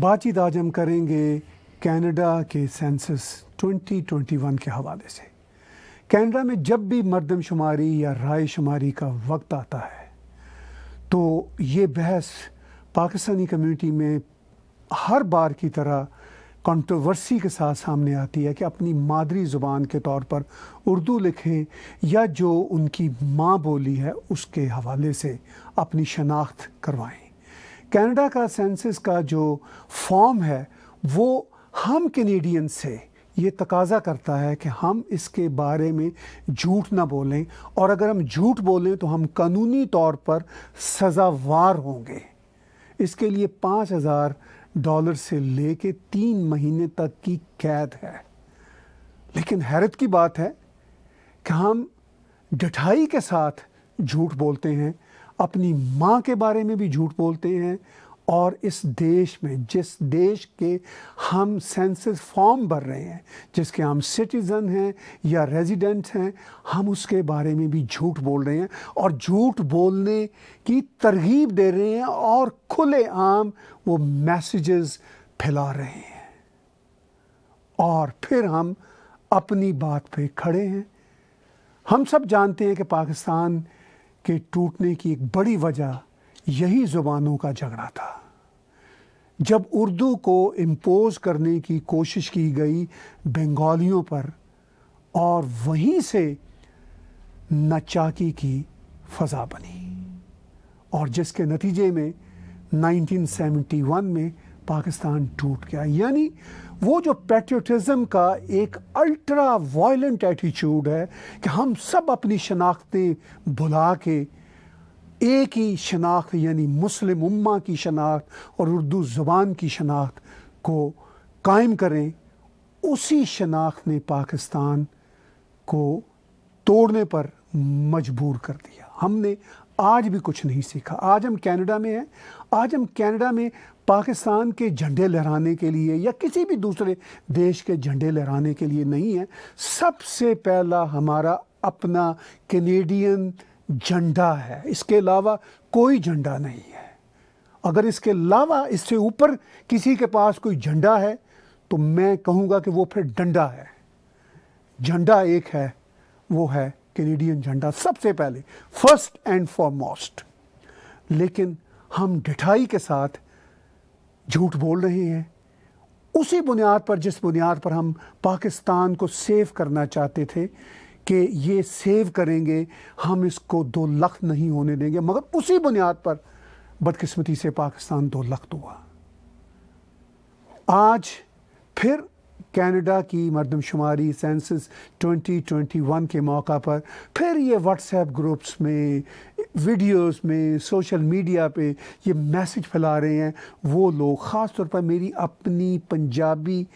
बातचीत आज हम करेंगे कनाडा के सेंसस 2021 के हवाले से कनाडा में जब भी मरदमशुमारी या राय शुमारी का वक्त आता है तो ये बहस पाकिस्तानी कम्युनिटी में हर बार की तरह कंट्रोवर्सी के साथ सामने आती है कि अपनी मादरी ज़ुबान के तौर पर उर्दू लिखें या जो उनकी माँ बोली है उसके हवाले से अपनी शनाख्त करवाएं कनाडा का सेंसिस का जो फॉर्म है वो हम कैनेडियन से ये तकाजा करता है कि हम इसके बारे में झूठ ना बोलें और अगर हम झूठ बोलें तो हम कानूनी तौर पर सज़ावार होंगे इसके लिए पाँच हज़ार डॉलर से ले कर तीन महीने तक की कैद है लेकिन हैरत की बात है कि हम डठाई के साथ झूठ बोलते हैं अपनी माँ के बारे में भी झूठ बोलते हैं और इस देश में जिस देश के हम सेंसस फॉर्म भर रहे हैं जिसके हम सिटीज़न हैं या रेजिडेंट हैं हम उसके बारे में भी झूठ बोल रहे हैं और झूठ बोलने की तरगीब दे रहे हैं और खुले आम वो मैसेजेस फैला रहे हैं और फिर हम अपनी बात पे खड़े हैं हम सब जानते हैं कि पाकिस्तान के टूटने की एक बड़ी वजह यही ज़ुबानों का झगड़ा था जब उर्दू को इम्पोज़ करने की कोशिश की गई बंगालियों पर और वहीं से नचाकी की फ़जा बनी और जिसके नतीजे में 1971 में पाकिस्तान टूट गया यानी वो जो पैट्रियटिज़म का एक अल्ट्रा वायलेंट एटीट्यूड है कि हम सब अपनी शनाख्तें भुला के एक ही शनाख्त यानी मुस्लिम उम्मा की शनाख्त और उर्दू ज़बान की शनाख्त को कायम करें उसी शनाख्त ने पाकिस्तान को तोड़ने पर मजबूर कर दिया हमने आज भी कुछ नहीं सीखा आज हम कनाडा में हैं आज हम कनाडा में पाकिस्तान के झंडे लहराने के लिए या किसी भी दूसरे देश के झंडे लहराने के लिए नहीं है सबसे पहला हमारा अपना कैनेडियन झंडा है इसके अलावा कोई झंडा नहीं है अगर इसके अलावा इससे ऊपर किसी के पास कोई झंडा है तो मैं कहूँगा कि वो फिर डंडा है झंडा एक है वो है कैनेडियन झंडा सबसे पहले फर्स्ट एंड फॉरमोस्ट लेकिन हम डिठाई के साथ झूठ बोल रहे हैं उसी बुनियाद पर जिस बुनियाद पर हम पाकिस्तान को सेव करना चाहते थे कि ये सेव करेंगे हम इसको दो लख नहीं होने देंगे मगर उसी बुनियाद पर बदकिस्मती से पाकिस्तान दो लख तो हुआ आज फिर कनाडा की मरदमशुमारी सेंसस 2021 के मौका पर फिर ये व्हाट्सएप ग्रुप्स में वीडियोस में सोशल मीडिया पे ये मैसेज फैला रहे हैं वो लोग ख़ास तौर पर मेरी अपनी पंजाबी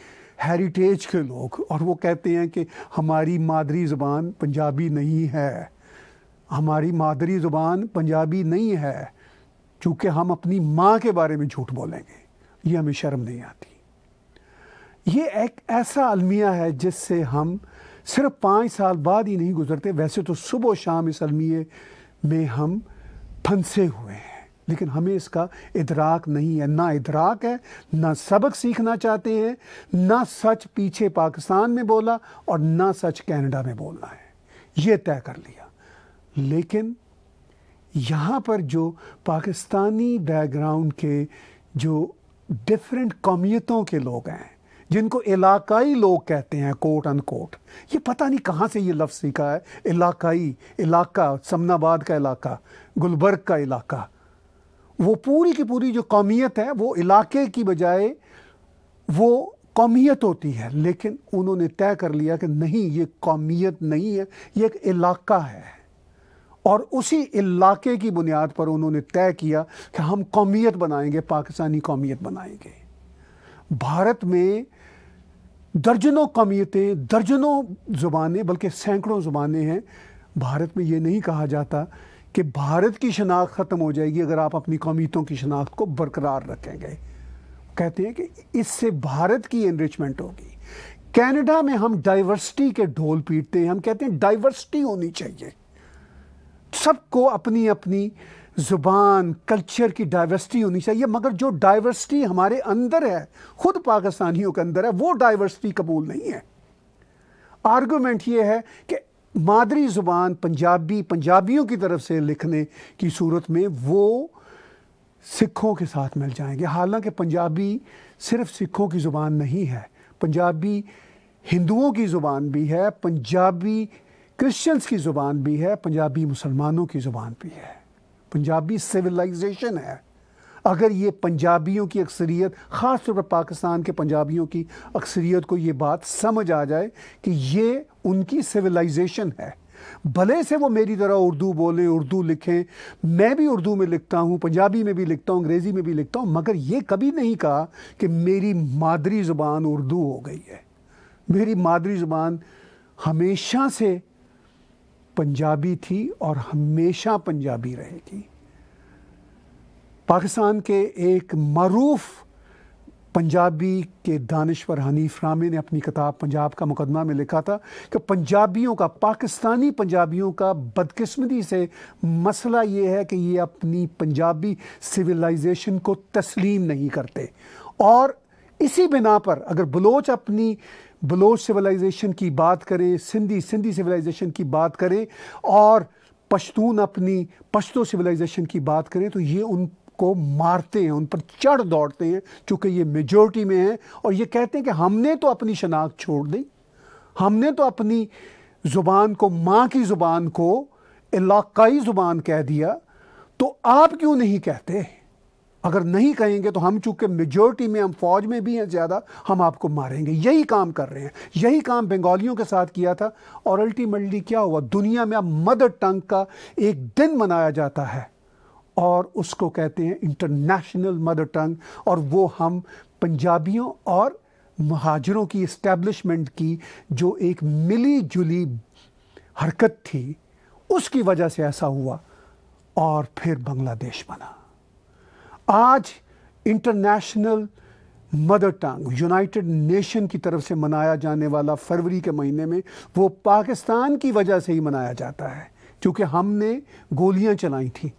हेरिटेज के लोग और वो कहते हैं कि हमारी मादरी ज़ुबान पंजाबी नहीं है हमारी मादरी ज़ुबान पंजाबी नहीं है चूँकि हम अपनी माँ के बारे में झूठ बोलेंगे ये हमें शर्म नहीं आती ये एक ऐसा अलमिया है जिससे हम सिर्फ पाँच साल बाद ही नहीं गुजरते वैसे तो सुबह शाम इस अलमिए में हम फंसे हुए हैं लेकिन हमें इसका इदराक नहीं है ना इदराक है ना सबक सीखना चाहते हैं ना सच पीछे पाकिस्तान में बोला और ना सच कनाडा में बोलना है ये तय कर लिया लेकिन यहाँ पर जो पाकिस्तानी बैकग्राउंड के जो डिफरेंट कौमियतों के लोग हैं जिनको इलाकाई लोग कहते हैं कोट अन कोट ये पता नहीं कहाँ से ये लफ्ज़ सीखा है इलाकाई इलाका समनाबाद का इलाका गुलबर्ग का इलाका वो पूरी की पूरी जो कौमियत है वो इलाके की बजाय वो कौमियत होती है लेकिन उन्होंने तय कर लिया कि नहीं ये कौमियत नहीं है ये एक इलाका है और उसी इलाके की बुनियाद पर उन्होंने तय किया कि हम कौमियत बनाएंगे पाकिस्तानी कौमियत बनाएंगे भारत में दर्जनों कमियतें दर्जनों ज़ुबानें बल्कि सैकड़ों ज़ुबानें हैं भारत में ये नहीं कहा जाता कि भारत की शनाख्त ख़त्म हो जाएगी अगर आप अपनी कौमीतों की शनाख्त को बरकरार रखेंगे कहते हैं कि इससे भारत की एनरिचमेंट होगी कैनेडा में हम डाइवर्सिटी के ढोल पीटते हैं हम कहते हैं डाइवर्सिटी होनी चाहिए सबको अपनी अपनी ज़ुबान कल्चर की डाइवर्सिटी होनी चाहिए मगर जो डाइवर्सिटी हमारे अंदर है ख़ुद पाकिस्तानियों के अंदर है वो डाइवर्सिटी कबूल नहीं है आर्गूमेंट ये है कि मादरी ज़ुबान पंजाबी पंजाबियों की तरफ से लिखने की सूरत में वो सिखों के साथ मिल जाएंगे हालांकि पंजाबी सिर्फ सिखों की ज़ुबान नहीं है पंजाबी हिंदुओं की ज़ुबान भी है पंजाबी क्रिश्चियंस की ज़ुबान भी है पंजाबी मुसलमानों की ज़ुबान भी है पंजाबी सिविलाइजेशन है अगर ये पंजाबियों की अक्सरियत ख़ास तौर पर पाकिस्तान के पंजाबियों की अक्सरियत को ये बात समझ आ जाए कि ये उनकी सिविलाइजेशन है भले से वो मेरी तरह उर्दू बोलें उर्दू लिखें मैं भी उर्दू में लिखता हूँ पंजाबी में भी लिखता हूँ अंग्रेज़ी में भी लिखता हूँ मगर ये कभी नहीं कहा कि मेरी मादरी ज़ुबान उर्दू हो गई है मेरी मादरी ज़ुबान हमेशा से पंजाबी थी और हमेशा पंजाबी रहेगी पाकिस्तान के एक मरूफ पंजाबी के दानश्वर हनीफ रामी ने अपनी किताब पंजाब का मुकदमा में लिखा था कि पंजाबियों का पाकिस्तानी पंजाबियों का बदकिस्मती से मसला ये है कि ये अपनी पंजाबी सिविलाइजेशन को तस्लीम नहीं करते और इसी बिना पर अगर बलोच अपनी बलोच सिविलाइजेशन की बात करें सिंधी सिंधी सिविलाइजेशन की बात करें और पश्तून अपनी पश्तो सिविलाइजेशन की बात करें तो ये उन को मारते हैं उन पर चढ़ दौड़ते हैं चूँकि ये मेजोरिटी में हैं और ये कहते हैं कि हमने तो अपनी शनाख्त छोड़ दी हमने तो अपनी ज़ुबान को माँ की ज़ुबान को इलाकाई ज़ुबान कह दिया तो आप क्यों नहीं कहते अगर नहीं कहेंगे तो हम चूंकि मेजोरिटी में हम फौज में भी हैं ज़्यादा हम आपको मारेंगे यही काम कर रहे हैं यही काम बंगालियों के साथ किया था और अल्टीमेटली क्या हुआ दुनिया में अब मदर टंग का एक दिन मनाया जाता है और उसको कहते हैं इंटरनेशनल मदर टंग और वो हम पंजाबियों और महाजरों की इस्टेब्लिशमेंट की जो एक मिली जुली हरकत थी उसकी वजह से ऐसा हुआ और फिर बांग्लादेश बना आज international mother tongue United Nation की तरफ से मनाया जाने वाला फरवरी के महीने में वो पाकिस्तान की वजह से ही मनाया जाता है क्योंकि हमने गोलियां चलाई थी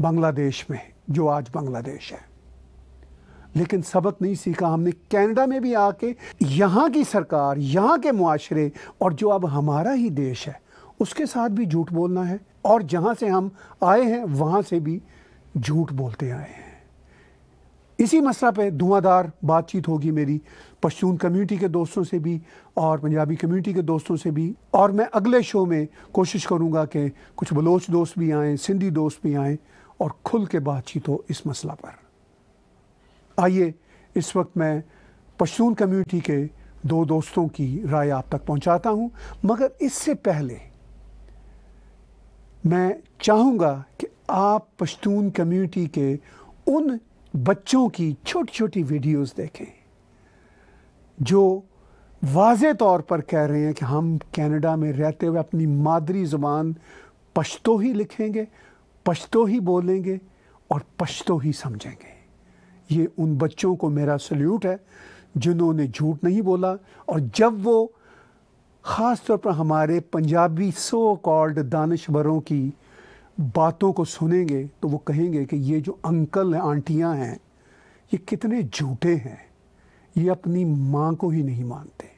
बांग्लादेश में जो आज बांग्लादेश है लेकिन सबक नहीं सीखा हमने कनाडा में भी आके यहाँ की सरकार यहाँ के मुआरे और जो अब हमारा ही देश है उसके साथ भी झूठ बोलना है और जहाँ से हम आए हैं वहाँ से भी झूठ बोलते आए हैं इसी मसला पे धुआंधार बातचीत होगी मेरी पश्चून कम्युनिटी के दोस्तों से भी और पंजाबी कम्युनिटी के दोस्तों से भी और मैं अगले शो में कोशिश करूँगा कि कुछ बलोच दोस्त भी आएँ सिंधी दोस्त भी आएँ और खुल के बातचीत हो इस मसला पर आइए इस वक्त मैं पश्चून कम्युनिटी के दो दोस्तों की राय आप तक पहुंचाता हूं मगर इससे पहले मैं चाहूंगा कि आप पश्तून कम्युनिटी के उन बच्चों की छोटी छोटी वीडियोस देखें जो वाज तौर पर कह रहे हैं कि हम कनाडा में रहते हुए अपनी मादरी ज़ुबान पश्तो ही लिखेंगे पश्तो ही बोलेंगे और पश्तो ही समझेंगे ये उन बच्चों को मेरा सल्यूट है जिन्होंने झूठ नहीं बोला और जब वो ख़ास तौर पर हमारे पंजाबी सो कॉल्ड दानशवरों की बातों को सुनेंगे तो वो कहेंगे कि ये जो अंकल हैं आंटियाँ हैं ये कितने झूठे हैं ये अपनी माँ को ही नहीं मानते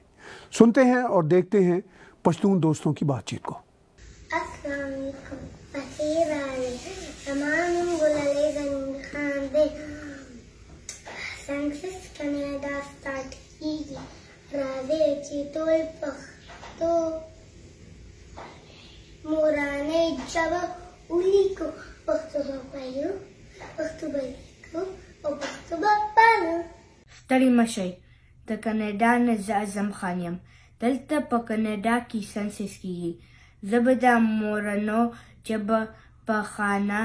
सुनते हैं और देखते हैं पश्तून दोस्तों की बातचीत को ने जब ولیکو پښتو به وایو پښتو به لیکو او پښتو به پالو ستړي مه شئ د کاناډا نه زه اعظم خان یم دلته په کاناډا کې سنسس کیږي زه به د مورنو ژبه په خانه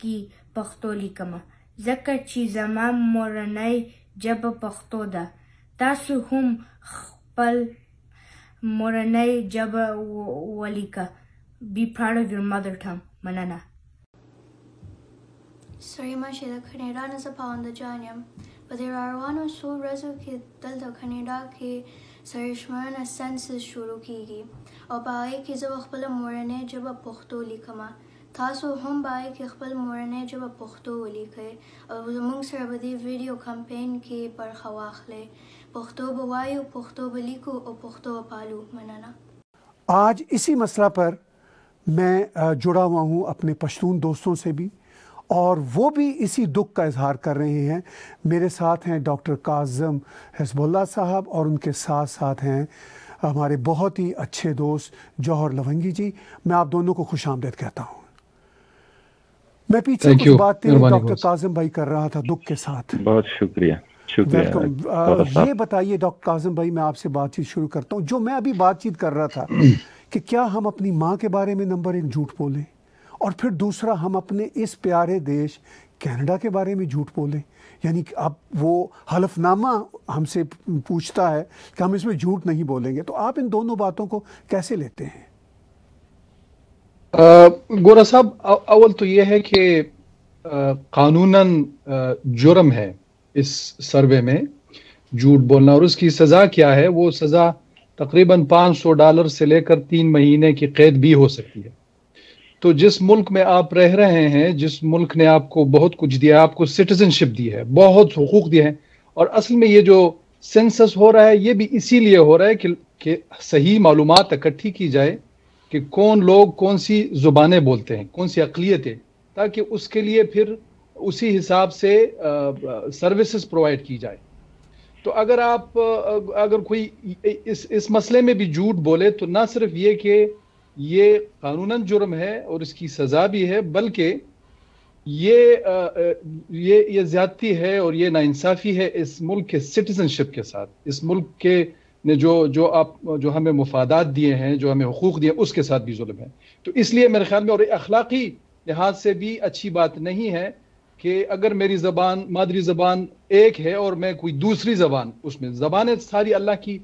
کې پښتو لیکمه ځکه چې زما مورنۍ ژبه پښتو ده تاسو هم خپل مورنۍ ژبه ولیکه be proud of your mother tongue مننه سریما چې د کینیډا نه زه پاونده جان یم په دې روانو څو ورځو کې دلته کینیډا کې سرشمرنه سنسس شروع کیږي او په هغې کې زه خپل مورنۍ ژبه پښتو لیکم تاسو هم باید کې خپل مورنۍ ژبه پښتو ولیکئ او زموږ سره به دې ویډیو کمپین کې برخه واخلئ پښتو به وایو پښتو به لیکو او پښتو به پالو مننه आज इसी मसला पर मैं जुड़ा हुआ हूँ अपने पश्तून दोस्तों से भी और वो भी इसी दुख का इजहार कर रहे हैं मेरे साथ हैं डॉक्टर काजम हजबुल्ला साहब और उनके साथ साथ हैं हमारे बहुत ही अच्छे दोस्त जौहर लवंगी जी मैं आप दोनों को खुश आमदेद कहता हूँ मैं पीछे कुछ बातें डॉक्टर काजम भाई कर रहा था दुख के साथ बहुत शुक्रिया वेलकम अच्छा। ये बताइए डॉक्टर काजम भाई मैं आपसे बातचीत शुरू करता हूँ जो मैं अभी बातचीत कर रहा था कि क्या हम अपनी माँ के बारे में नंबर एक झूठ बोलें और फिर दूसरा हम अपने इस प्यारे देश कनाडा के बारे में झूठ बोलें यानी अब वो हलफनामा हमसे पूछता है कि हम इसमें झूठ नहीं बोलेंगे तो आप इन दोनों बातों को कैसे लेते हैं गोरा साहब अवल तो ये है कि कानूनन जुर्म है इस सर्वे में झूठ बोलना और उसकी सज़ा क्या है वो सज़ा तकरीबन 500 डॉलर से लेकर तीन महीने की कैद भी हो सकती है तो जिस मुल्क में आप रह रहे हैं जिस मुल्क ने आपको बहुत कुछ दिया आपको सिटीजनशिप दी है बहुत हकूक दिए हैं और असल में ये जो सेंसस हो रहा है ये भी इसीलिए हो रहा है कि, कि सही मालूम इकट्ठी की जाए कि कौन लोग कौन सी ज़ुबानें बोलते हैं कौन सी अकलीतें ताकि उसके लिए फिर उसी हिसाब से सर्विसेज प्रोवाइड की जाए तो अगर आप अगर कोई इस इस मसले में भी झूठ बोले तो ना सिर्फ ये कि ये कानूनन जुर्म है और इसकी सज़ा भी है बल्कि ये ये ये ज्यादती है और ये नाइंसाफ़ी है इस मुल्क के सिटीजनशिप के साथ इस मुल्क के ने जो जो आप जो हमें मुफादात दिए हैं जो हमें हकूक़ दिए उसके साथ भी जुल्म है तो इसलिए मेरे ख्याल में और अखलाकी लिहाज से भी अच्छी बात नहीं है कि अगर मेरी ज़बान मादरी ज़बान एक है और मैं कोई दूसरी ज़बान उसमें ज़बानें सारी अल्लाह की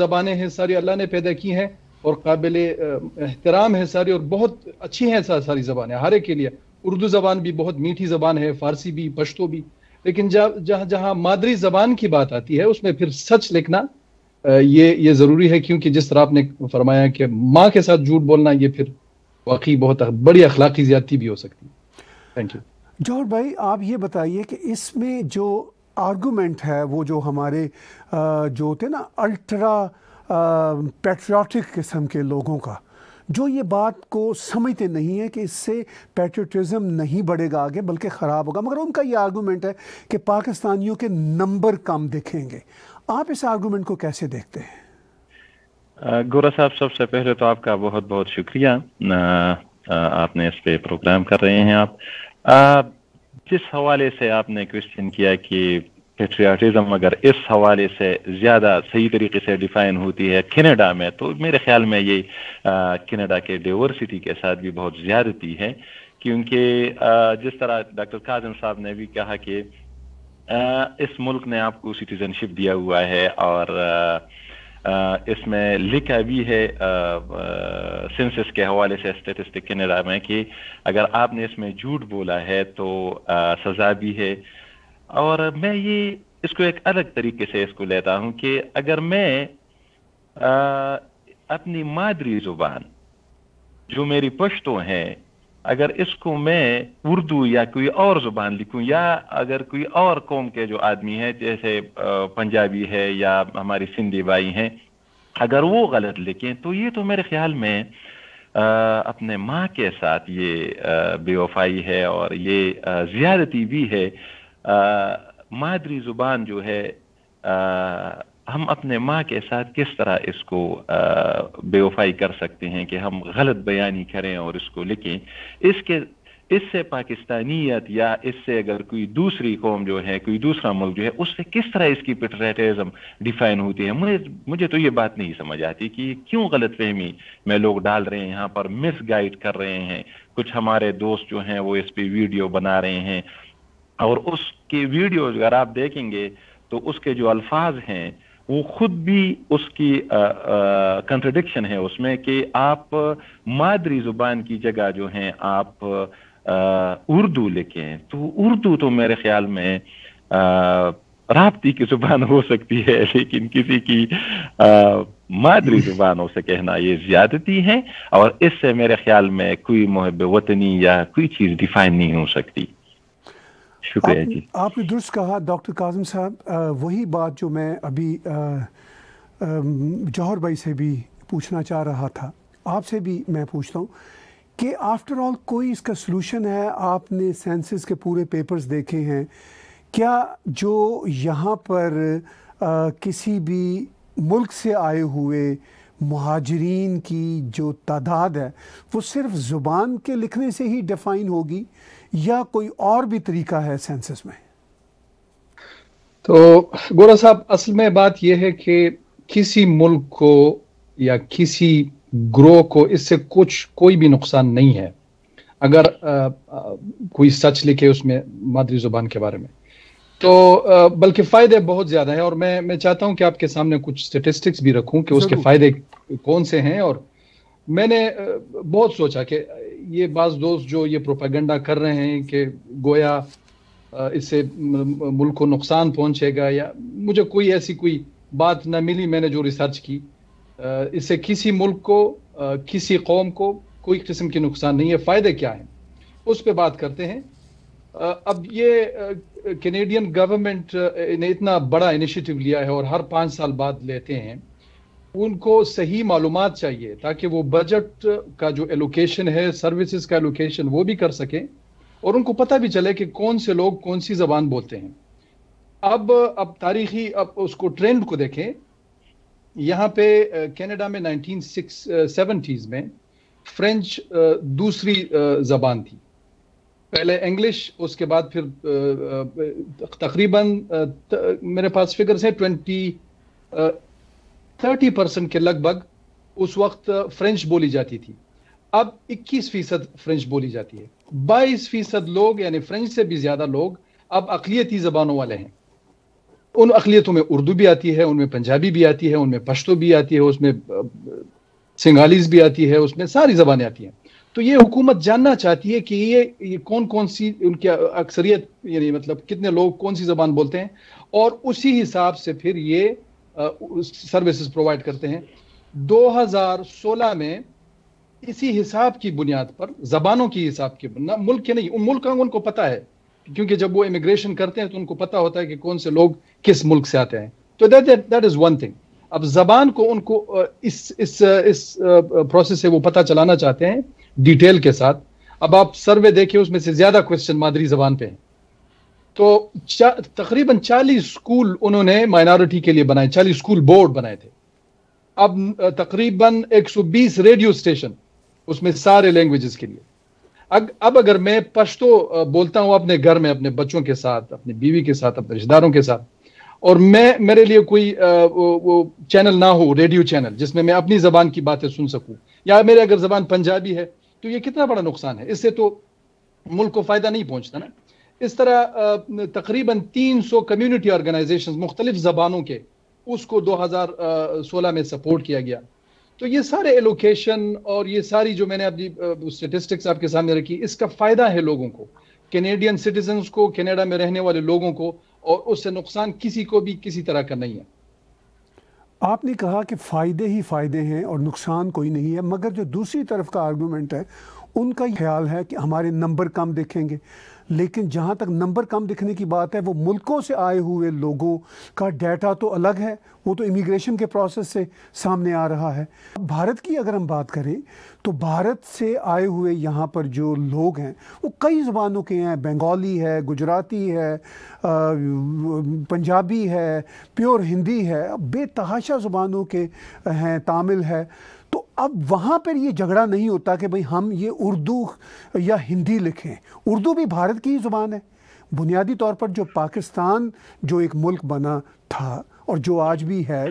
ज़बानें हैं सारी अल्लाह ने पैदा की हैं और काबिल एहतराम है सारी और बहुत अच्छी हैं सारी ज़बानें हर एक के लिए उर्दू ज़बान भी बहुत मीठी ज़बान है फ़ारसी भी पश्तो भी लेकिन जहाँ जहाँ मादरी ज़बान की बात आती है उसमें फिर सच लिखना ये ये ज़रूरी है क्योंकि जिस तरह आपने फरमाया कि माँ के साथ झूठ बोलना ये फिर वाकई बहुत बड़ी अखलाकी ज्यादती भी हो सकती है थैंक यू जौहर भाई आप ये बताइए कि इसमें जो आर्गूमेंट है वो जो हमारे जो होते ना अल्ट्रा पेट्रियाटिक किस्म के लोगों का जो ये बात को समझते नहीं है कि इससे पेट्रियटिज़म नहीं बढ़ेगा आगे बल्कि ख़राब होगा मगर उनका ये आर्गूमेंट है कि पाकिस्तानियों के नंबर कम दिखेंगे आप इस आर्गूमेंट को कैसे देखते हैं गोरा साहब सबसे पहले तो आपका बहुत बहुत शुक्रिया आपने इस पे प्रोग्राम कर रहे हैं आप जिस हवाले से आपने क्वेश्चन किया कि पेट्रियाटिज़म अगर इस हवाले से ज़्यादा सही तरीके से डिफाइन होती है कनाडा में तो मेरे ख्याल में ये कनाडा के डाइवर्सिटी के साथ भी बहुत ज़्यादती है क्योंकि जिस तरह डॉक्टर काजम साहब ने भी कहा कि इस मुल्क ने आपको सिटीज़नशिप दिया हुआ है और आ, इसमें लिखा भी है सेंसिस के हवाले से स्टेटिस्टिक कनाडा में कि अगर आपने इसमें झूठ बोला है तो आ, सजा भी है और मैं ये इसको एक अलग तरीके से इसको लेता हूँ कि अगर मैं आ, अपनी मादरी जुबान जो मेरी पश्तो है अगर इसको मैं उर्दू या कोई और ज़ुबान लिखूं या अगर कोई और कौम के जो आदमी है जैसे पंजाबी है या हमारी सिंधी भाई हैं अगर वो गलत लिखें तो ये तो मेरे ख्याल में आ, अपने माँ के साथ ये बेवफाई है और ये ज़्यादती भी है मादरी ज़ुबान जो है आ, हम अपने माँ के साथ किस तरह इसको बेवफाई कर सकते हैं कि हम गलत बयानी करें और इसको लिखें इसके इससे पाकिस्तानियत या इससे अगर कोई दूसरी कौम जो है कोई दूसरा मुल्क जो है उससे किस तरह इसकी पेट्रेटिज्म डिफाइन होती है मुझे मुझे तो ये बात नहीं समझ आती कि क्यों गलत फहमी में लोग डाल रहे हैं यहाँ पर मिस गाइड कर रहे हैं कुछ हमारे दोस्त जो हैं वो इस पर वीडियो बना रहे हैं और उसके वीडियो अगर आप देखेंगे तो उसके जो अल्फाज हैं वो खुद भी उसकी कंट्रडिक्शन है उसमें कि आप मादरी जुबान की जगह जो हैं आप उर्दू लिखें तो उर्दू तो मेरे ख्याल में रबती की जुबान हो सकती है लेकिन किसी की मादरी जुबानों से कहना ये ज्यादती है और इससे मेरे ख्याल में कोई मुहब वतनी या कोई चीज़ डिफाइन नहीं हो सकती शुक्रिया आप, जी आपने दुरुस्त कहा डॉक्टर काजम साहब वही बात जो मैं अभी जौहर भाई से भी पूछना चाह रहा था आपसे भी मैं पूछता हूँ कि आफ्टर ऑल कोई इसका सलूशन है आपने सेंसिस के पूरे पेपर्स देखे हैं क्या जो यहाँ पर आ, किसी भी मुल्क से आए हुए महाजरीन की जो तादाद है वो सिर्फ ज़ुबान के लिखने से ही डिफाइन होगी या कोई और भी तरीका है सेंसस में तो गोरा साहब असल में बात यह है कि किसी मुल्क को या किसी ग्रोह को इससे कुछ कोई भी नुकसान नहीं है अगर आ, आ, कोई सच लिखे उसमें मादरी जुबान के बारे में तो बल्कि फ़ायदे बहुत ज़्यादा है और मैं मैं चाहता हूं कि आपके सामने कुछ स्टेटिस्टिक्स भी रखूं कि उसके फ़ायदे कौन से हैं और मैंने बहुत सोचा कि ये बाज दोस्त जो ये प्रोपागेंडा कर रहे हैं कि गोया इससे मुल्क को नुकसान पहुंचेगा या मुझे कोई ऐसी कोई बात ना मिली मैंने जो रिसर्च की इससे किसी मुल्क को किसी कौम को कोई किस्म के नुकसान नहीं है फ़ायदे क्या हैं उस पर बात करते हैं अब ये कैनेडियन गवर्नमेंट ने इतना बड़ा इनिशिएटिव लिया है और हर पाँच साल बाद लेते हैं उनको सही मालूम चाहिए ताकि वो बजट का जो एलोकेशन है सर्विसेज का एलोकेशन वो भी कर सकें और उनको पता भी चले कि कौन से लोग कौन सी जबान बोलते हैं अब अब तारीखी अब उसको ट्रेंड को देखें यहाँ पे कनाडा में नाइनटीन सेवेंटीज़ में फ्रेंच दूसरी जबान थी पहले इंग्लिश उसके बाद फिर तकरीबन मेरे पास फिगर्स है ट्वेंटी थर्टी परसेंट के लगभग उस वक्त फ्रेंच बोली जाती थी अब इक्कीस फीसद फ्रेंच बोली जाती है बाईस फीसद लोग यानी फ्रेंच से भी ज्यादा लोग अब अकलीती जबानों वाले हैं उन अकलीतों में उर्दू भी आती है उनमें पंजाबी भी आती है उनमें पश्तो भी आती है उसमें सिंगालीज भी आती है उसमें सारी जबानें आती हैं तो ये हुकूमत जानना चाहती है कि ये, ये कौन कौन सी उनकी अक्सरियत यानी मतलब कितने लोग कौन सी जबान बोलते हैं और उसी हिसाब से फिर ये सर्विसेज प्रोवाइड करते हैं 2016 में इसी हिसाब की बुनियाद पर जबानों की हिसाब की ना मुल्क के नहीं मुल्क का उनको पता है क्योंकि जब वो इमिग्रेशन करते हैं तो उनको पता होता है कि कौन से लोग किस मुल्क से आते हैं तो that that is one thing अब जबान को उनको इस इस इस प्रोसेस से वो पता चलाना चाहते हैं डिटेल के साथ अब आप सर्वे देखिए उसमें से ज्यादा क्वेश्चन मादरी जबान पे हैं तो चा, तकरीबन 40 स्कूल उन्होंने माइनॉरिटी के लिए बनाए 40 स्कूल बोर्ड बनाए थे अब तकरीबन 120 रेडियो स्टेशन उसमें सारे लैंग्वेजेस के लिए अग, अब अगर मैं पश्तो बोलता हूँ अपने घर में अपने बच्चों के साथ अपनी बीवी के साथ अपने रिश्तेदारों के साथ और मैं मेरे लिए कोई आ, वो, वो चैनल ना हो रेडियो चैनल जिसमें मैं अपनी जबान की बातें सुन सकूँ या मेरे अगर जबान पंजाबी है तो ये कितना बड़ा नुकसान है इससे तो मुल्क को फायदा नहीं पहुंचता ना इस तरह तकरीबन 300 कम्युनिटी ऑर्गेनाइजेशन मुख्तलिफ ज़बानों के उसको 2016 में सपोर्ट किया गया तो ये सारे एलोकेशन और ये सारी जो मैंने अपनी स्टेटिस्टिक्स आपके सामने रखी इसका फ़ायदा है लोगों को कैनेडियन सिटीजन को कनाडा में रहने वाले लोगों को और उससे नुकसान किसी को भी किसी तरह का नहीं है आपने कहा कि फ़ायदे ही फ़ायदे हैं और नुकसान कोई नहीं है मगर जो दूसरी तरफ का आर्गूमेंट है उनका ख्याल है कि हमारे नंबर कम देखेंगे लेकिन जहाँ तक नंबर कम दिखने की बात है वो मुल्कों से आए हुए लोगों का डाटा तो अलग है वो तो इमिग्रेशन के प्रोसेस से सामने आ रहा है भारत की अगर हम बात करें तो भारत से आए हुए यहाँ पर जो लोग हैं वो कई ज़बानों के हैं बंगाली है गुजराती है पंजाबी है प्योर हिंदी है बेतहाशा ज़ुबानों के हैं तामिल है अब वहाँ पर ये झगड़ा नहीं होता कि भाई हम ये उर्दू या हिंदी लिखें उर्दू भी भारत की ही ज़ुबान है बुनियादी तौर पर जो पाकिस्तान जो एक मुल्क बना था और जो आज भी है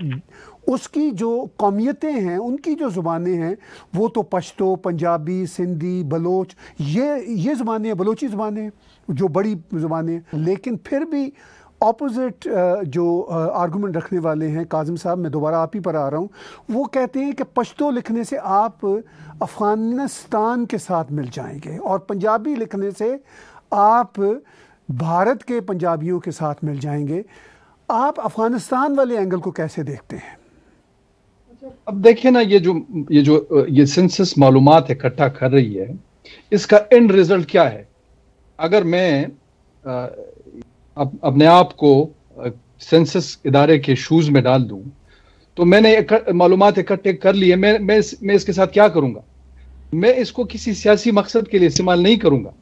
उसकी जो कौमियतें हैं उनकी जो ज़ुबानें हैं वो तो पश्तो पंजाबी सिंधी बलोच ये ये ज़ुबानें हैं बलोची ज़ुबानें जो बड़ी ज़ुबानें लेकिन फिर भी ऑपोजिट uh, जो आर्गूमेंट uh, रखने वाले हैं काजम साहब मैं दोबारा आप ही पर आ रहा हूँ वो कहते हैं कि पश्तो लिखने से आप अफ़गानिस्तान के साथ मिल जाएंगे और पंजाबी लिखने से आप भारत के पंजाबियों के साथ मिल जाएंगे आप अफ़गानिस्तान वाले एंगल को कैसे देखते हैं अब देखिए ना ये जो ये जो ये सेंसस मालूम इकट्ठा कर रही है इसका एंड रिजल्ट क्या है अगर मैं uh, अप, अपने आप को सेंसस इदारे के शूज़ में डाल दूं तो मैंने मालूम इकट्ठे कर लिए मैं मैं इस, मैं इसके साथ क्या करूंगा मैं इसको किसी सियासी मकसद के लिए इस्तेमाल नहीं करूंगा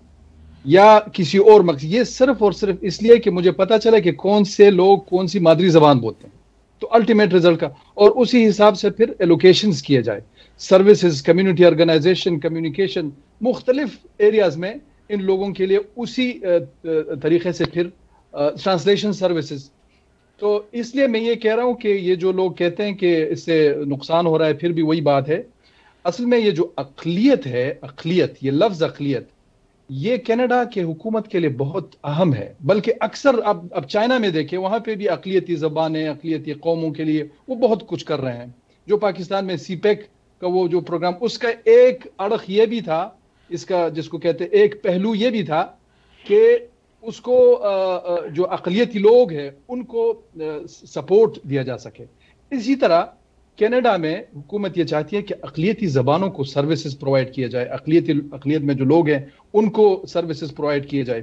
या किसी और मकसद ये सिर्फ और सिर्फ इसलिए कि मुझे पता चला कि कौन से लोग कौन सी मादरी जबान बोलते हैं तो अल्टीमेट रिजल्ट का और उसी हिसाब से फिर एलोकेशन किए जाए सर्विसेज कम्युनिटी ऑर्गेनाइजेशन कम्युनिकेशन मुख्तलिफ एरियाज में इन लोगों के लिए उसी तरीके से फिर ट्रांसलेशन सर्विसेज तो इसलिए मैं ये कह रहा हूँ कि ये जो लोग कहते हैं कि इससे नुकसान हो रहा है फिर भी वही बात है असल में ये जो अकलीत है अकलीत ये लफ्ज़ अकलीत ये कनाडा के हुकूमत के लिए बहुत अहम है बल्कि अक्सर अब अब चाइना में देखें वहाँ पे भी अकलीती ज़बानें अकलीती कौमों के लिए वो बहुत कुछ कर रहे हैं जो पाकिस्तान में सीपेक e का वो जो प्रोग्राम उसका एक अड़ख ये भी था इसका जिसको कहते एक पहलू ये भी था कि उसको जो अकलीती लोग हैं उनको सपोर्ट दिया जा सके इसी तरह कनाडा में हुकूमत ये चाहती है कि अकलीती ज़बानों को सर्विसेज प्रोवाइड किया जाए अकलीती अकलीत में जो लोग हैं उनको सर्विसेज प्रोवाइड किए जाए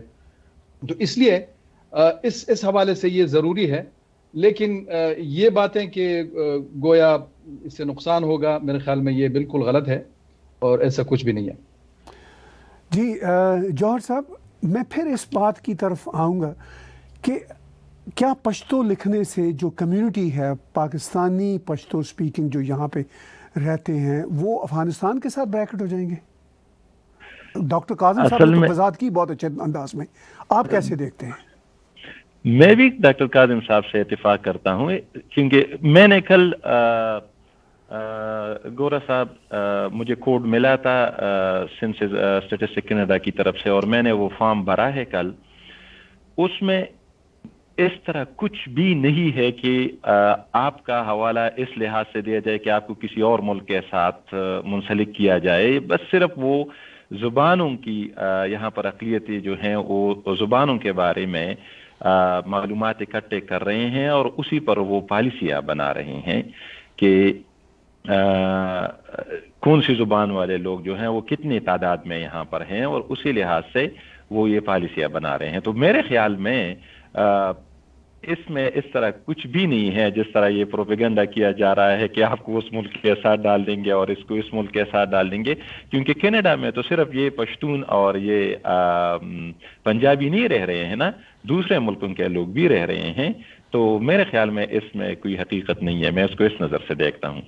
तो इसलिए इस इस हवाले से ये ज़रूरी है लेकिन ये बातें कि गोया इससे नुकसान होगा मेरे ख्याल में ये बिल्कुल गलत है और ऐसा कुछ भी नहीं है जी जौहर साहब मैं फिर इस बात की तरफ आऊँगा कि क्या पश्तो लिखने से जो कम्युनिटी है पाकिस्तानी पश्तो स्पीकिंग जो यहाँ पे रहते हैं वो अफगानिस्तान के साथ ब्रैकेट हो जाएंगे डॉक्टर काजम साहब ने तो की बहुत अच्छे अंदाज में आप कैसे देखते हैं मैं भी डॉक्टर काजम साहब से इतफाक करता हूँ क्योंकि मैंने कल आ, गोरा साहब मुझे कोड मिला था सिंसेज स्टेटिस्टिक कनाडा की तरफ से और मैंने वो फॉर्म भरा है कल उसमें इस तरह कुछ भी नहीं है कि आपका हवाला इस लिहाज से दिया जाए कि आपको किसी और मुल्क के साथ मुंसलिक किया जाए बस सिर्फ वो ज़ुबानों की यहाँ पर अकलीतें जो हैं वो ज़ुबानों के बारे में मालूम इकट्ठे कर रहे हैं और उसी पर वो पॉलिसियाँ बना रहे हैं कि कौन सी ज़ुबान वाले लोग जो हैं वो कितनी तादाद में यहाँ पर हैं और उसी लिहाज से वो ये पॉलिसियाँ बना रहे हैं तो मेरे ख्याल में इसमें इस तरह कुछ भी नहीं है जिस तरह ये प्रोपेगेंडा किया जा रहा है कि आपको उस मुल्क के साथ डाल देंगे और इसको इस मुल्क के साथ डाल देंगे क्योंकि कनाडा में तो सिर्फ ये पश्तून और ये पंजाबी नहीं रह रहे हैं ना दूसरे मुल्कों के लोग भी रह रहे हैं तो मेरे ख्याल में इसमें कोई हकीकत नहीं है मैं इसको इस नज़र से देखता हूँ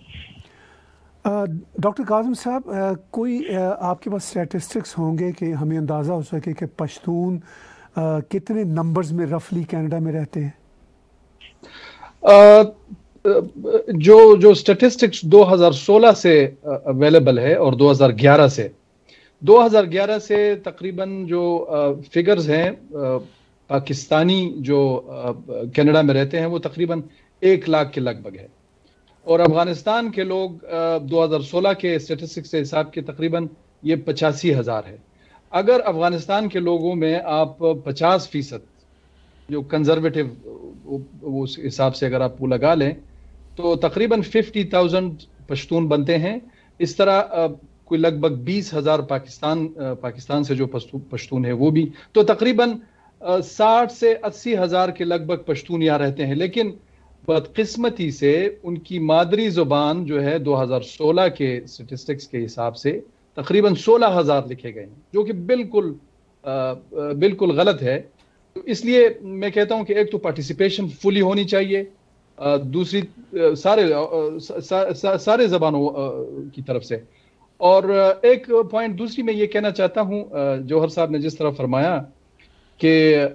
डॉक्टर काजम साहब कोई आ, आपके पास स्टैटिस्टिक्स होंगे कि हमें अंदाज़ा हो सके कि पश्तून आ, कितने नंबर्स में रफली कनाडा में रहते हैं आ, जो जो स्टैटिस्टिक्स 2016 से अवेलेबल है और 2011 से 2011 से तकरीबन जो फिगर्स हैं पाकिस्तानी जो कनाडा में रहते हैं वो तकरीबन एक लाख के लगभग है और अफगानिस्तान के लोग दो हज़ार सोलह के स्टेटिस्टिक्स के हिसाब के तकरीबन ये पचासी हज़ार है अगर अफगानिस्तान के लोगों में आप पचास फीसद जो कंजर्वेटिव उस हिसाब से अगर आप वो लगा लें तो तकरीबन फिफ्टी थाउजेंड पश्तून बनते हैं इस तरह कोई लगभग बीस हज़ार पाकिस्तान पाकिस्तान से जो पश्तून है वो भी तो तकरीबन साठ से अस्सी हज़ार के लगभग पश्तून यहाँ रहते हैं लेकिन बदकस्मती से उनकी मादरी ज़ुबान जो है 2016 के स्टिस्टिक्स के हिसाब से तकरीबन 16000 लिखे गए हैं जो कि बिल्कुल आ, बिल्कुल गलत है तो इसलिए मैं कहता हूं कि एक तो पार्टिसिपेशन फुली होनी चाहिए दूसरी सारे सा, सा, सारे ज़बानों की तरफ से और एक पॉइंट दूसरी मैं ये कहना चाहता हूँ जौहर साहब ने जिस तरह फरमाया कि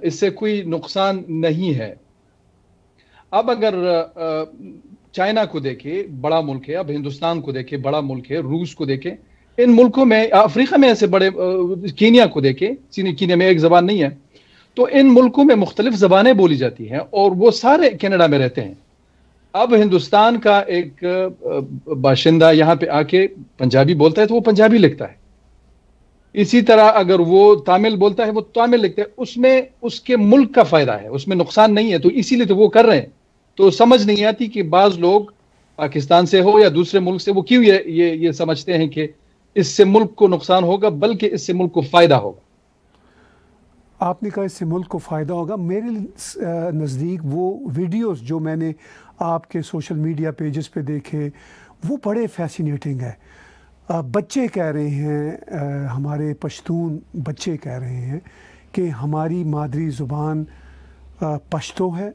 इससे कोई नुकसान नहीं है अब अगर चाइना को देखे बड़ा मुल्क है अब हिंदुस्तान को देखे बड़ा मुल्क है रूस को देखे इन मुल्कों में अफ्रीका में ऐसे बड़े कीनिया को देखे कीनिया में एक जबान नहीं है तो इन मुल्कों में मुख्तलिफ जबानें बोली जाती हैं और वो सारे कैनेडा में रहते हैं अब हिंदुस्तान का एक बाशिंदा यहाँ पे आके पंजाबी बोलता है तो वो पंजाबी लिखता है इसी तरह अगर वो तामिल बोलता है वो तामिल लिखता है उसमें उसके मुल्क का फायदा है उसमें नुकसान नहीं है तो इसीलिए तो वो कर रहे हैं तो समझ नहीं आती कि बाज लोग पाकिस्तान से हो या दूसरे मुल्क से वो क्यों ये ये ये समझते हैं कि इससे मुल्क को नुकसान होगा बल्कि इससे मुल्क को फ़ायदा होगा आपने कहा इससे मुल्क को फ़ायदा होगा मेरे नज़दीक वो वीडियोस जो मैंने आपके सोशल मीडिया पेजेस पे देखे वो बड़े फैसिनेटिंग है बच्चे कह रहे हैं हमारे पश्तून बच्चे कह रहे हैं कि हमारी मादरी ज़ुबान पश्तो है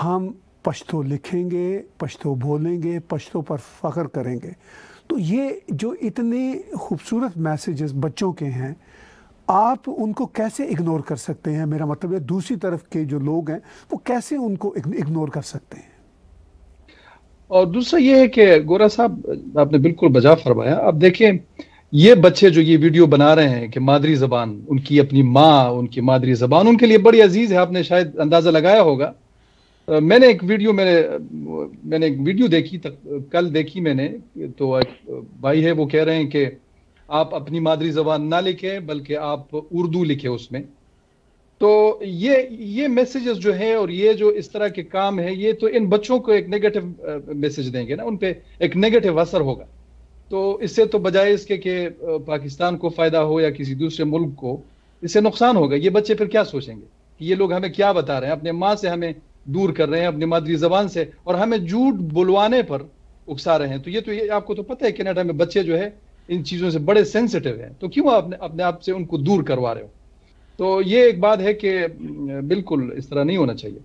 हम पश्तो लिखेंगे पश्तो बोलेंगे पश्तो पर फ़ख्र करेंगे तो ये जो इतने खूबसूरत मैसेजेस बच्चों के हैं आप उनको कैसे इग्नोर कर सकते हैं मेरा मतलब है दूसरी तरफ के जो लोग हैं वो कैसे उनको इग्नोर कर सकते हैं और दूसरा ये है कि गोरा साहब आपने बिल्कुल बजा फरमाया अब देखें ये बच्चे जो ये वीडियो बना रहे हैं कि मादरी जबान उनकी अपनी माँ उनकी मादरी जबान उनके लिए बड़ी अजीज है आपने शायद अंदाजा लगाया होगा मैंने एक वीडियो मैंने मैंने एक वीडियो देखी तक, कल देखी मैंने तो एक भाई है वो कह रहे हैं कि आप अपनी मादरी जबान ना लिखें बल्कि आप उर्दू लिखें उसमें तो ये ये मैसेजेस जो है और ये जो इस तरह के काम है ये तो इन बच्चों को एक नेगेटिव मैसेज देंगे ना उन पर एक नेगेटिव असर होगा तो इससे तो बजाय इसके कि पाकिस्तान को फ़ायदा हो या किसी दूसरे मुल्क को इससे नुकसान होगा ये बच्चे फिर क्या सोचेंगे ये लोग हमें क्या बता रहे हैं अपने माँ से हमें दूर कर रहे हैं अपनी मादरी जबान से और हमें झूठ बुलवाने पर उकसा रहे हैं तो ये तो ये आपको तो पता है कनाडा में बच्चे जो है इन चीज़ों से बड़े सेंसिटिव हैं तो क्यों आपने अपने आप से उनको दूर करवा रहे हो तो ये एक बात है कि बिल्कुल इस तरह नहीं होना चाहिए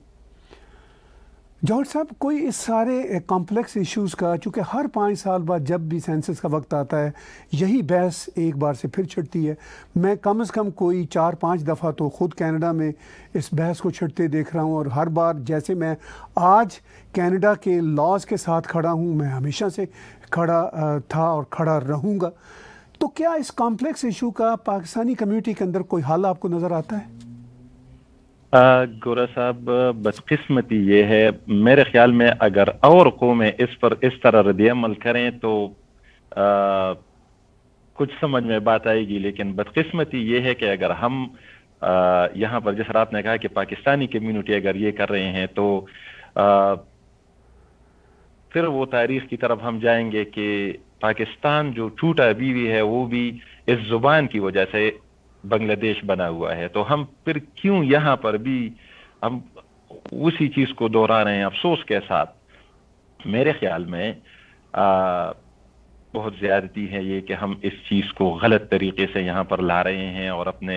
जॉर्ज साहब कोई इस सारे कॉम्प्लेक्स इश्यूज़ का चूँकि हर पाँच साल बाद जब भी सेंसस का वक्त आता है यही बहस एक बार से फिर छिड़ती है मैं कम से कम कोई चार पाँच दफ़ा तो ख़ुद कनाडा में इस बहस को छिड़ते देख रहा हूँ और हर बार जैसे मैं आज कनाडा के लॉज के साथ खड़ा हूँ मैं हमेशा से खड़ा था और खड़ा रहूँगा तो क्या इस कॉम्प्लेक्स इशू का पाकिस्तानी कम्यूनिटी के अंदर कोई हल आपको नज़र आता है गोरा साहब बदकस्मती ये है मेरे ख्याल में अगर और कौमें इस पर इस तरह रदल करें तो आ, कुछ समझ में बात आएगी लेकिन बदकस्मती ये है कि अगर हम यहाँ पर जैसा आपने कहा कि पाकिस्तानी कम्युनिटी अगर ये कर रहे हैं तो आ, फिर वो तारीख की तरफ हम जाएंगे कि पाकिस्तान जो टूटा बीवी है वो भी इस जुबान की वजह से बांग्लादेश बना हुआ है तो हम फिर क्यों यहाँ पर भी हम उसी चीज को दोहरा रहे हैं अफसोस के साथ मेरे ख्याल में आ, बहुत ज्यादती है ये कि हम इस चीज को गलत तरीके से यहाँ पर ला रहे हैं और अपने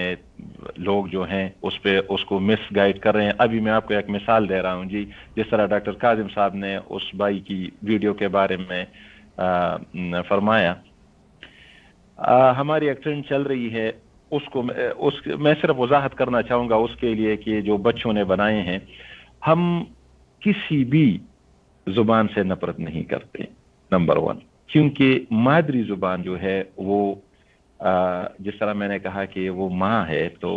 लोग जो हैं उस पर उसको मिस गाइड कर रहे हैं अभी मैं आपको एक मिसाल दे रहा हूँ जी जिस तरह डॉक्टर काजिम साहब ने उस बाई की वीडियो के बारे में आ, फरमाया आ, हमारी एक ट्रेंड चल रही है उसको उस मैं सिर्फ वजाहत करना चाहूँगा उसके लिए कि जो बच्चों ने बनाए हैं हम किसी भी ज़ुबान से नफरत नहीं करते नंबर वन क्योंकि मादरी ज़ुबान जो है वो आ, जिस तरह मैंने कहा कि वो माँ है तो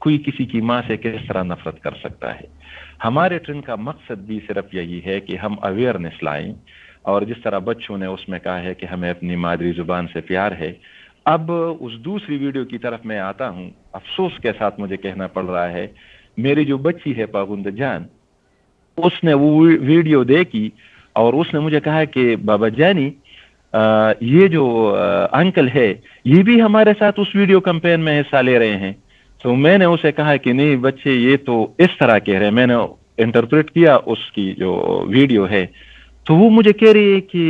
कोई किसी की माँ से किस तरह नफरत कर सकता है हमारे ट्रेन का मकसद भी सिर्फ यही है कि हम अवेयरनेस लाएं और जिस तरह बच्चों ने उसमें कहा है कि हमें अपनी मादरी ज़ुबान से प्यार है अब उस दूसरी वीडियो की तरफ मैं आता हूँ अफसोस के साथ मुझे कहना पड़ रहा है मेरी जो बच्ची है पागुंद जान उसने वो वीडियो देखी और उसने मुझे कहा कि बाबा जानी आ, ये जो आ, अंकल है ये भी हमारे साथ उस वीडियो कंपेन में हिस्सा ले रहे हैं तो मैंने उसे कहा कि नहीं बच्चे ये तो इस तरह कह रहे हैं मैंने इंटरप्रेट किया उसकी जो वीडियो है तो वो मुझे कह रही है कि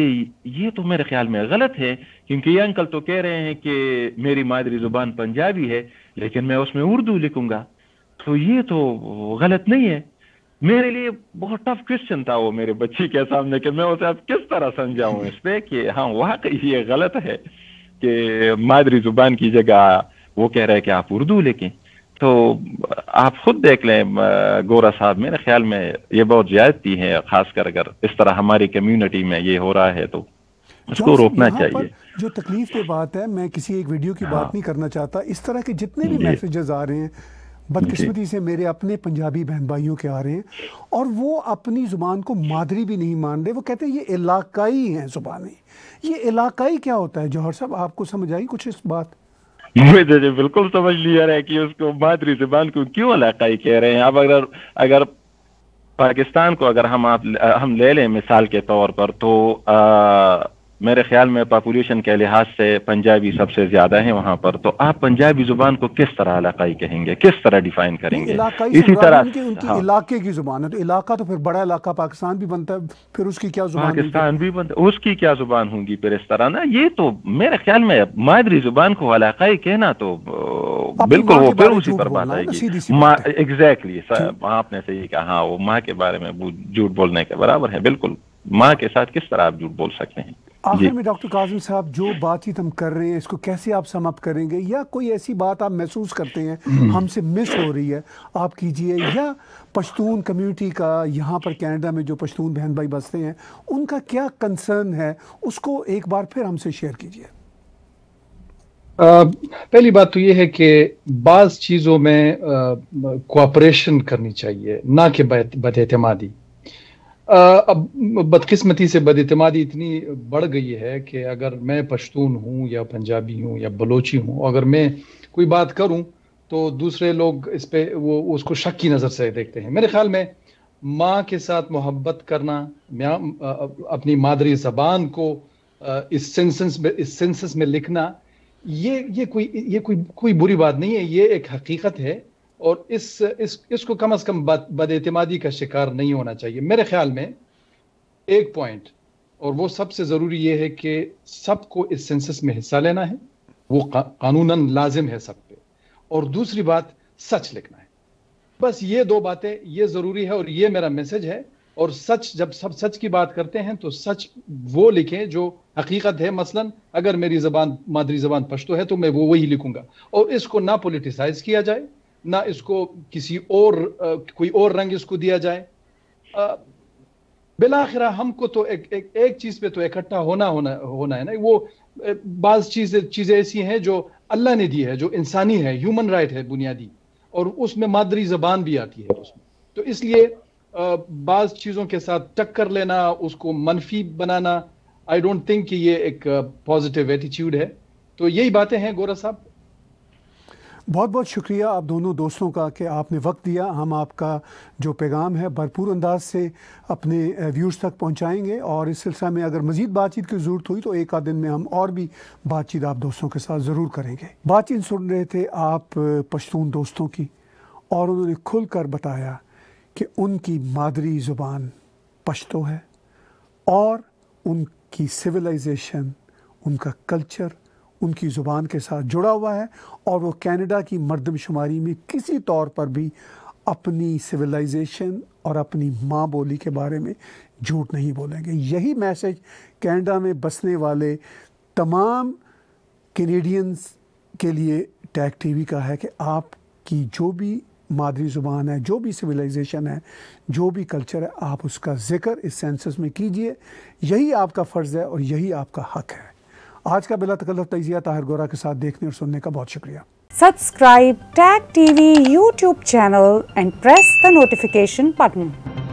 ये तो मेरे ख्याल में गलत है क्योंकि ये अंकल तो कह रहे हैं कि मेरी मादरी जुबान पंजाबी है लेकिन मैं उसमें उर्दू लिखूंगा तो ये तो गलत नहीं है मेरे लिए बहुत टफ क्वेश्चन था वो मेरे बच्चे के सामने कि मैं उसे अब किस तरह समझाऊं इस पे कि हाँ वाकई ये गलत है कि मादरी जुबान की जगह वो कह रहे हैं कि आप उर्दू लिखें तो आप खुद देख लें गोरा साहब मेरे ख्याल में ये बहुत ज्यादती है खासकर अगर इस तरह हमारी कम्युनिटी में ये हो रहा है तो उसको रोकना चाहिए जो तकलीफ की बात है मैं किसी एक वीडियो की बात हाँ। नहीं करना चाहता इस तरह के जितने भी मैसेजेस आ रहे हैं बदकिस्मती से मेरे अपने पंजाबी बहन भाइयों के आ रहे हैं और वो अपनी ज़ुबान को मादरी भी नहीं मान रहे वो कहते हैं ये इलाकाई हैं ज़ुबानें ये इलाकाई क्या होता है जौहर साहब आपको समझ आई कुछ इस बात मुझे तो बिल्कुल समझ लिया है कि उसको मादरी जुबान को क्यों इलाकाई कह रहे हैं अब अगर अगर पाकिस्तान को अगर हम आप हम ले लें मिसाल के तौर पर तो आ, मेरे ख्याल में पॉपुलेशन के लिहाज से पंजाबी सबसे ज्यादा है वहाँ पर तो आप पंजाबी जुबान को किस तरह इलाकाई कहेंगे किस तरह डिफाइन करेंगे इसी तरह उनकी, उनकी हाँ। इलाके की जुबान है तो इलाका तो फिर बड़ा इलाका पाकिस्तान भी बनता है फिर उसकी क्या जुबान पाकिस्तान भी बनता है उसकी क्या जुबान होंगी फिर इस तरह ना ये तो मेरे ख्याल में मादरी जुबान को इलाकाई कहना तो बिल्कुल वो फिर उसी पर बात आएगी एग्जैक्टली आपने सही कहा हाँ वो माँ के बारे में झूठ बोलने के बराबर है बिल्कुल माँ के साथ किस तरह आप झूठ बोल सकते हैं आखिर में डॉक्टर काजम साहब जो बातचीत हम कर रहे हैं इसको कैसे आप समअप करेंगे या कोई ऐसी बात आप महसूस करते हैं हम्म। हमसे मिस हो रही है आप कीजिए या पश्तून कम्युनिटी का यहाँ पर कनाडा में जो पश्तून बहन भाई बसते हैं उनका क्या कंसर्न है उसको एक बार फिर हमसे शेयर कीजिए पहली बात तो ये है कि बाज़ चीज़ों में कोऑपरेशन करनी चाहिए ना कि बदमादी अब बदकिस्मती से बदतमादी इतनी बढ़ गई है कि अगर मैं पश्तून हूँ या पंजाबी हूँ या बलोची हूँ अगर मैं कोई बात करूँ तो दूसरे लोग इस पर वो उसको शक की नज़र से देखते हैं मेरे ख्याल में माँ के साथ मोहब्बत करना अपनी मादरी जबान को इस सेंसेंस में इस सेंसेंस में लिखना ये ये कोई ये कोई कोई बुरी बात नहीं है ये एक हकीकत है और इस इस इसको कम अज़ कम बदतमादी का शिकार नहीं होना चाहिए मेरे ख्याल में एक पॉइंट और वो सबसे ज़रूरी ये है कि सबको इस सेंसस में हिस्सा लेना है वो का, कानूनन लाजिम है सब पे और दूसरी बात सच लिखना है बस ये दो बातें ये ज़रूरी है और ये मेरा मैसेज है और सच जब सब सच की बात करते हैं तो सच वो लिखें जो हकीकत है मसलन अगर मेरी जबान मादरी जबान पश्तो है तो मैं वो वही लिखूंगा और इसको ना पोलिटिसाइज किया जाए ना इसको किसी और आ, कोई और रंग इसको दिया जाए बिलाखिरा हमको तो एक एक, एक चीज़ पे तो इकट्ठा होना होना होना है ना वो बाज चीज़ें चीज़ें ऐसी हैं जो अल्लाह ने दी है जो इंसानी है ह्यूमन राइट है बुनियादी और उसमें मादरी जबान भी आती है उसमें तो इसलिए बाज चीज़ों के साथ टक्कर लेना उसको मनफी बनाना आई डोंट थिंक कि ये एक पॉजिटिव एटीट्यूड है तो यही बातें हैं गोरा साहब बहुत बहुत शुक्रिया आप दोनों दोस्तों का कि आपने वक्त दिया हम आपका जो पैगाम है भरपूर अंदाज से अपने व्यूज़ तक पहुंचाएंगे और इस सिलसिला में अगर मज़ीद बातचीत की ज़रूरत हुई तो एक आध दिन में हम और भी बातचीत आप दोस्तों के साथ ज़रूर करेंगे बातचीत सुन रहे थे आप पश्तून दोस्तों की और उन्होंने खुल कर बताया कि उनकी मादरी ज़ुबान पश्तो है और उनकी सिविलाइजेशन उनका कल्चर उनकी ज़ुबान के साथ जुड़ा हुआ है और वो कनाडा की मरदमशुमारी में किसी तौर पर भी अपनी सिविलाइजेशन और अपनी माँ बोली के बारे में झूठ नहीं बोलेंगे यही मैसेज कनाडा में बसने वाले तमाम कैनेडियंस के लिए टैग टीवी का है कि आपकी जो भी मादरी ज़ुबान है जो भी सिविलाइजेशन है जो भी कल्चर है आप उसका ज़िक्र इस सेंसस में कीजिए यही आपका फ़र्ज़ है और यही आपका हक है आज का बिला तकल्लफ तजिया ताहिर गोरा के साथ देखने और सुनने का बहुत शुक्रिया subscribe tag TV YouTube channel and press the notification button